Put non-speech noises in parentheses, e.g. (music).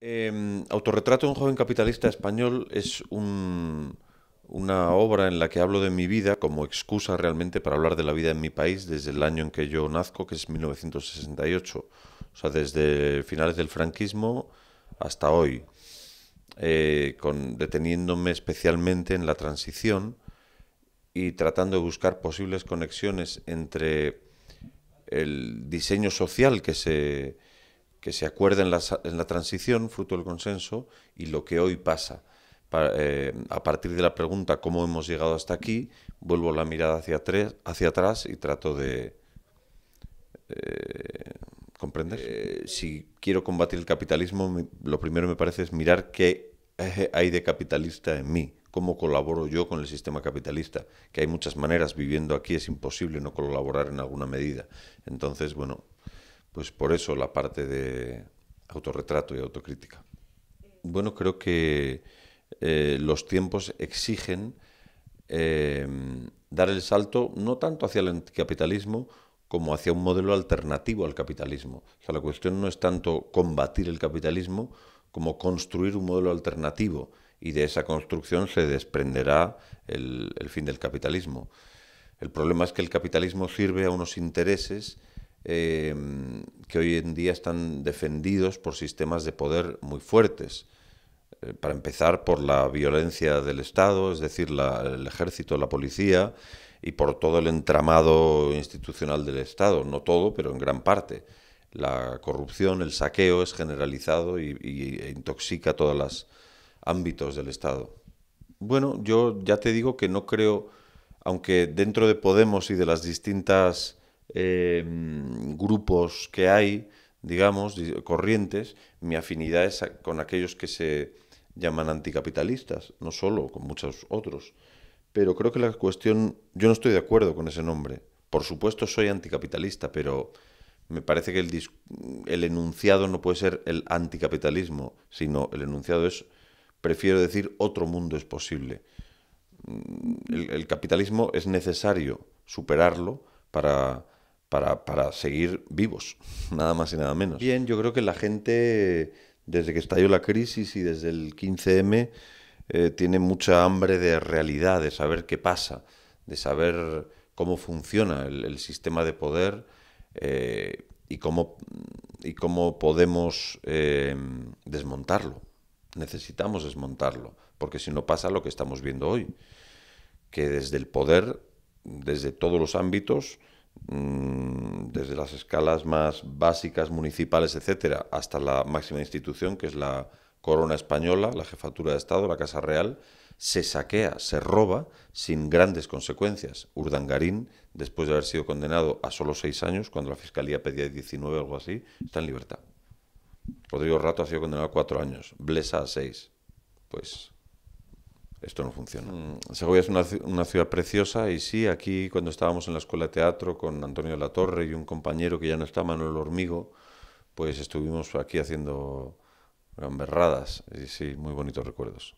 Em, Autorretrato de un joven capitalista español es una obra en la que hablo de mi vida como excusa realmente para hablar de la vida en mi país desde el año en que yo nazco, que es 1968, o sea, desde finales del franquismo hasta hoy, eh, deteniéndome especialmente en la transición y tratando de buscar posibles conexiones entre el diseño social que se que se acuerda en la, transición, fruto del consenso, y lo que hoy pasa. Eh, a partir de la pregunta cómo hemos llegado hasta aquí, vuelvo la mirada hacia, hacia atrás y trato de eh, comprender. Eh, si quiero combatir el capitalismo, lo primero me parece es mirar qué hay de capitalista en mí, cómo colaboro yo con el sistema capitalista, que hay muchas maneras, viviendo aquí es imposible no colaborar en alguna medida. Entonces, bueno, pues por eso la parte de autorretrato y autocrítica. Bueno, creo que eh, los tiempos exigen eh, dar el salto no tanto hacia el anticapitalismo como hacia un modelo alternativo al capitalismo. O sea, la cuestión no es tanto combatir el capitalismo como construir un modelo alternativo y de esa construcción se desprenderá el fin del capitalismo. El problema es que el capitalismo sirve a unos intereses Em, que hoy en día están defendidos por sistemas de poder muy fuertes. Eh, para empezar, por la violencia del Estado, es decir, el ejército, la policía, y por todo el entramado institucional del Estado. No todo, pero en gran parte. La corrupción, el saqueo es generalizado y, e intoxica todos los ámbitos del Estado. Bueno, yo ya te digo que no creo, aunque dentro de Podemos y de las distintas Em, grupos que hay, digamos, corrientes, mi afinidad es con aquellos que se llaman anticapitalistas, no solo, con muchos otros. Pero creo que la cuestión, yo no estoy de acuerdo con ese nombre. Por supuesto soy anticapitalista, pero me parece que el, el enunciado no puede ser el anticapitalismo, sino el enunciado es, prefiero decir, otro mundo es posible. Mm, el capitalismo es necesario superarlo para para, seguir vivos, (laughs) nada más y nada menos. Bien, yo creo que la gente, desde que estalló la crisis y desde el 15M, eh, tiene mucha hambre de realidad, de saber qué pasa, de saber cómo funciona el, sistema de poder eh, y, cómo, y cómo podemos eh, desmontarlo. Necesitamos desmontarlo, porque si no pasa lo que estamos viendo hoy, que desde el poder, desde todos los ámbitos, Mm, desde las escalas más básicas, municipales, etcétera, hasta la máxima institución, que es la corona española, la jefatura de Estado, la Casa Real, se saquea, se roba sin grandes consecuencias. Urdangarín, después de haber sido condenado a solo seis años, cuando la fiscalía pedía 19 o algo así, está en libertad. Rodrigo Rato ha sido condenado a cuatro años, Blesa a seis. Pues esto no funciona. Segovia es una, ciudad preciosa y sí, aquí cuando estábamos en la escuela de teatro con Antonio de la Torre y un compañero que ya no está, Manuel Hormigo, pues estuvimos aquí haciendo gamberradas y sí, muy bonitos recuerdos.